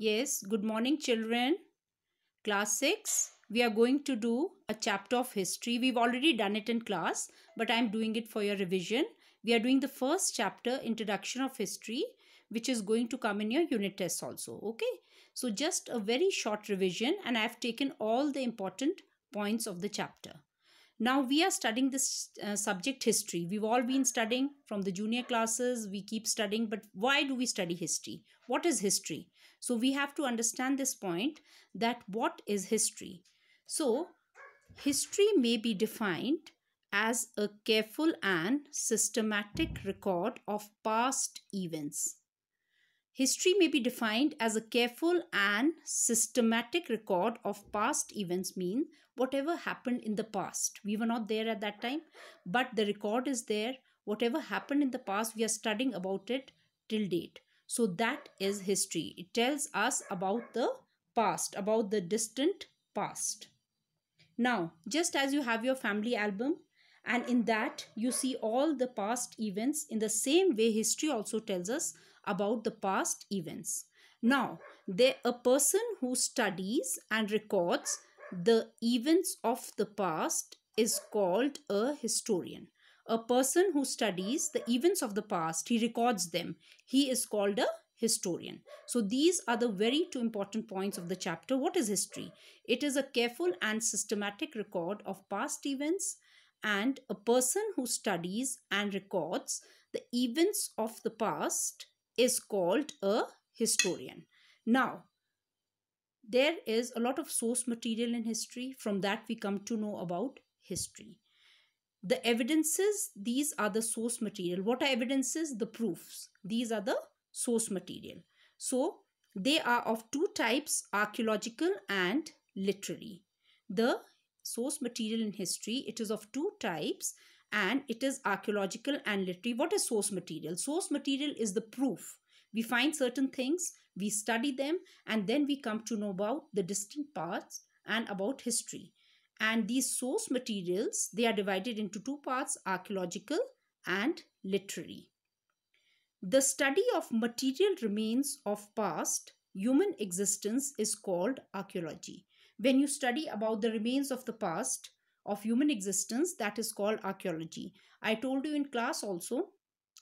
Yes, good morning children. Class 6, we are going to do a chapter of history. We've already done it in class, but I'm doing it for your revision. We are doing the first chapter, Introduction of History, which is going to come in your unit test also, okay? So just a very short revision and I've taken all the important points of the chapter. Now we are studying this uh, subject history. We've all been studying from the junior classes. We keep studying. But why do we study history? What is history? So we have to understand this point that what is history? So history may be defined as a careful and systematic record of past events. History may be defined as a careful and systematic record of past events mean whatever happened in the past. We were not there at that time, but the record is there. Whatever happened in the past, we are studying about it till date. So that is history. It tells us about the past, about the distant past. Now, just as you have your family album, and in that you see all the past events, in the same way, history also tells us about the past events. Now, there a person who studies and records the events of the past is called a historian. A person who studies the events of the past, he records them. He is called a historian. So these are the very two important points of the chapter. What is history? It is a careful and systematic record of past events and a person who studies and records the events of the past is called a historian. Now, there is a lot of source material in history. From that, we come to know about history the evidences these are the source material what are evidences the proofs these are the source material so they are of two types archaeological and literary the source material in history it is of two types and it is archaeological and literary what is source material source material is the proof we find certain things we study them and then we come to know about the distant parts and about history and these source materials they are divided into two parts archaeological and literary the study of material remains of past human existence is called archaeology when you study about the remains of the past of human existence that is called archaeology i told you in class also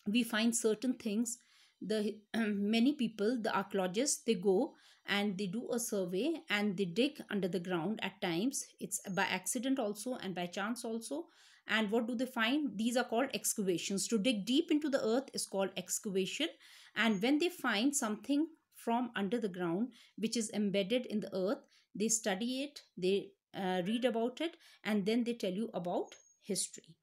we find certain things the many people the archaeologists they go and they do a survey and they dig under the ground at times it's by accident also and by chance also and what do they find these are called excavations to dig deep into the earth is called excavation and when they find something from under the ground which is embedded in the earth they study it they uh, read about it and then they tell you about history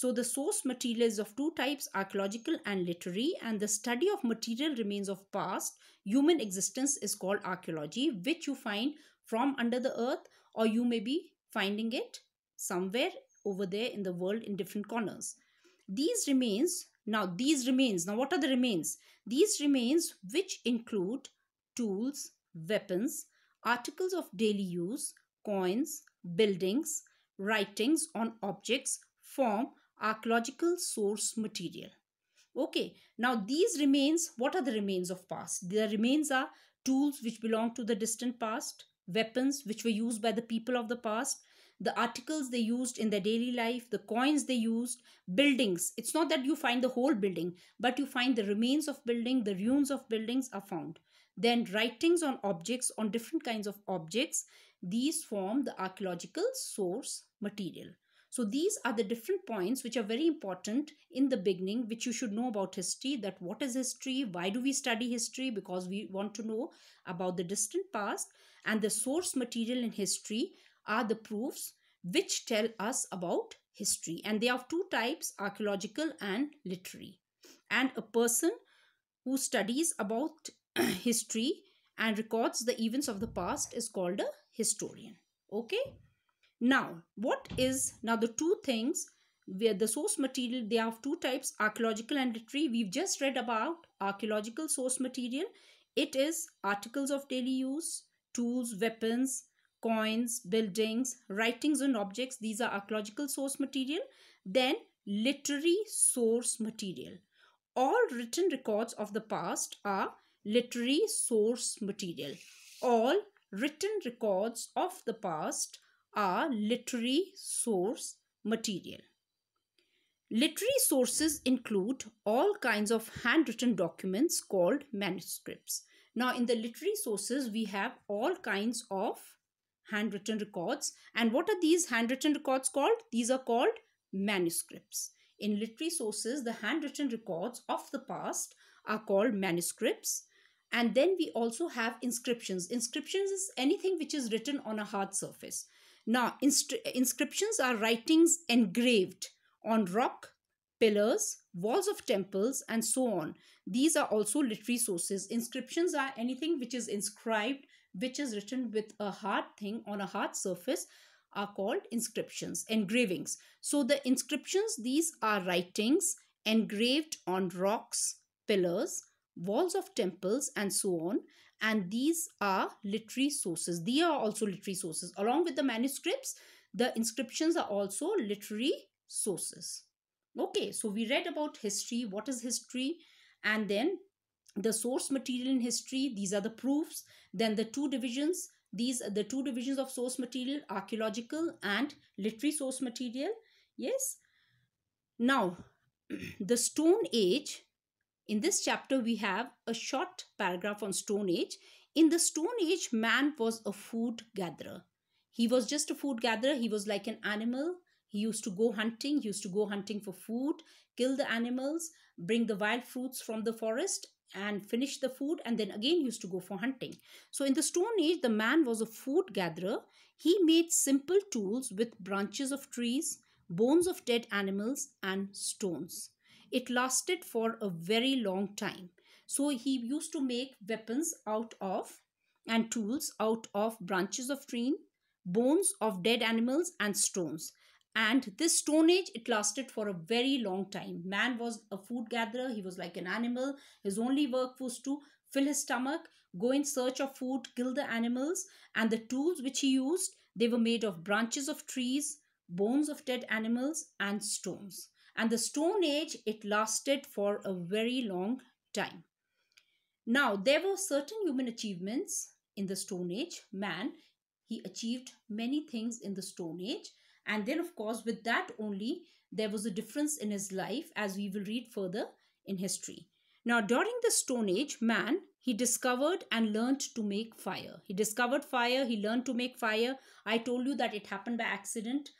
so the source material is of two types, archaeological and literary, and the study of material remains of past human existence is called archaeology, which you find from under the earth or you may be finding it somewhere over there in the world in different corners. These remains, now these remains, now what are the remains? These remains which include tools, weapons, articles of daily use, coins, buildings, writings on objects form archaeological source material. Okay, now these remains, what are the remains of past? The remains are tools which belong to the distant past, weapons which were used by the people of the past, the articles they used in their daily life, the coins they used, buildings. It's not that you find the whole building, but you find the remains of building, the ruins of buildings are found. Then writings on objects, on different kinds of objects, these form the archaeological source material. So these are the different points which are very important in the beginning, which you should know about history, that what is history, why do we study history, because we want to know about the distant past and the source material in history are the proofs which tell us about history. And they are of two types, archaeological and literary. And a person who studies about history and records the events of the past is called a historian. Okay. Now, what is now the two things where the source material they have two types archaeological and literary we've just read about archaeological source material it is articles of daily use tools weapons coins buildings writings and objects these are archaeological source material then literary source material all written records of the past are literary source material all written records of the past are literary source material. Literary sources include all kinds of handwritten documents called manuscripts. Now, in the literary sources, we have all kinds of handwritten records. And what are these handwritten records called? These are called manuscripts. In literary sources, the handwritten records of the past are called manuscripts. And then we also have inscriptions. Inscriptions is anything which is written on a hard surface. Now, inscriptions are writings engraved on rock, pillars, walls of temples, and so on. These are also literary sources. Inscriptions are anything which is inscribed, which is written with a hard thing on a hard surface are called inscriptions, engravings. So the inscriptions, these are writings engraved on rocks, pillars, walls of temples and so on and these are literary sources These are also literary sources along with the manuscripts the inscriptions are also literary sources okay so we read about history what is history and then the source material in history these are the proofs then the two divisions these are the two divisions of source material archaeological and literary source material yes now the stone age in this chapter, we have a short paragraph on Stone Age. In the Stone Age, man was a food gatherer. He was just a food gatherer. He was like an animal. He used to go hunting. He used to go hunting for food, kill the animals, bring the wild fruits from the forest and finish the food and then again used to go for hunting. So in the Stone Age, the man was a food gatherer. He made simple tools with branches of trees, bones of dead animals and stones. It lasted for a very long time. So he used to make weapons out of and tools out of branches of tree, bones of dead animals and stones. And this stone age, it lasted for a very long time. Man was a food gatherer. He was like an animal. His only work was to fill his stomach, go in search of food, kill the animals. And the tools which he used, they were made of branches of trees, bones of dead animals and stones and the stone age it lasted for a very long time now there were certain human achievements in the stone age man he achieved many things in the stone age and then of course with that only there was a difference in his life as we will read further in history now during the stone age man he discovered and learned to make fire he discovered fire he learned to make fire i told you that it happened by accident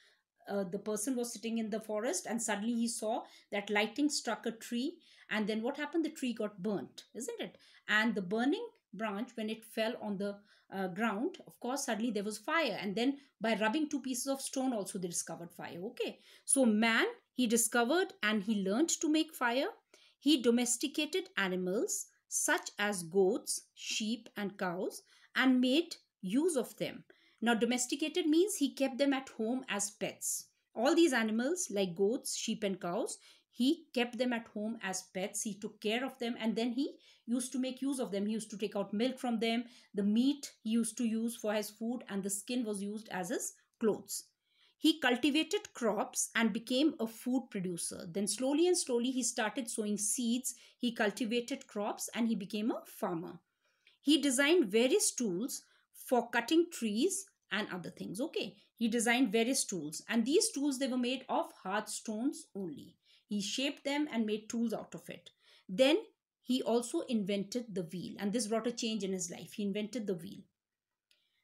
uh, the person was sitting in the forest and suddenly he saw that lightning struck a tree and then what happened the tree got burnt isn't it and the burning branch when it fell on the uh, ground of course suddenly there was fire and then by rubbing two pieces of stone also they discovered fire okay so man he discovered and he learned to make fire he domesticated animals such as goats sheep and cows and made use of them now, domesticated means he kept them at home as pets. All these animals, like goats, sheep, and cows, he kept them at home as pets. He took care of them and then he used to make use of them. He used to take out milk from them. The meat he used to use for his food, and the skin was used as his clothes. He cultivated crops and became a food producer. Then, slowly and slowly, he started sowing seeds. He cultivated crops and he became a farmer. He designed various tools for cutting trees and other things. Okay, he designed various tools, and these tools they were made of hard stones only. He shaped them and made tools out of it. Then he also invented the wheel, and this brought a change in his life. He invented the wheel.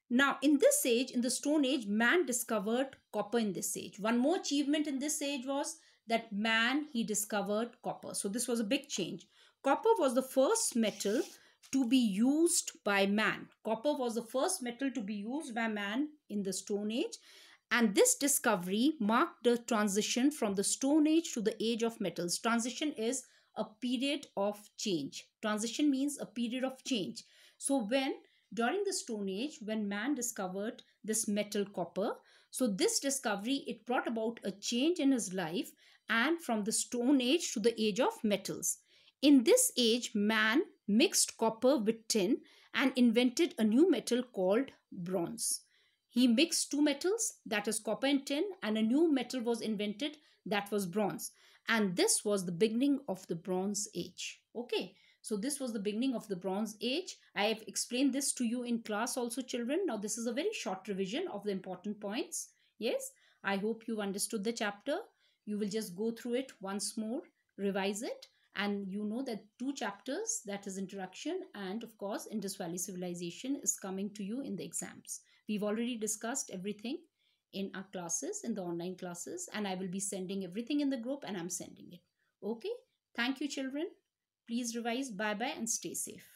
Now, in this age, in the Stone Age, man discovered copper in this age. One more achievement in this age was that man, he discovered copper. So this was a big change. Copper was the first metal to be used by man. Copper was the first metal to be used by man in the Stone Age and this discovery marked the transition from the Stone Age to the Age of Metals. Transition is a period of change. Transition means a period of change. So when during the Stone Age, when man discovered this metal copper, so this discovery, it brought about a change in his life and from the Stone Age to the Age of Metals. In this age, man mixed copper with tin and invented a new metal called bronze. He mixed two metals, that is copper and tin, and a new metal was invented, that was bronze. And this was the beginning of the Bronze Age. Okay, so this was the beginning of the Bronze Age. I have explained this to you in class also, children. Now, this is a very short revision of the important points. Yes, I hope you understood the chapter. You will just go through it once more, revise it and you know that two chapters that is introduction and of course indus valley civilization is coming to you in the exams we've already discussed everything in our classes in the online classes and i will be sending everything in the group and i'm sending it okay thank you children please revise bye bye and stay safe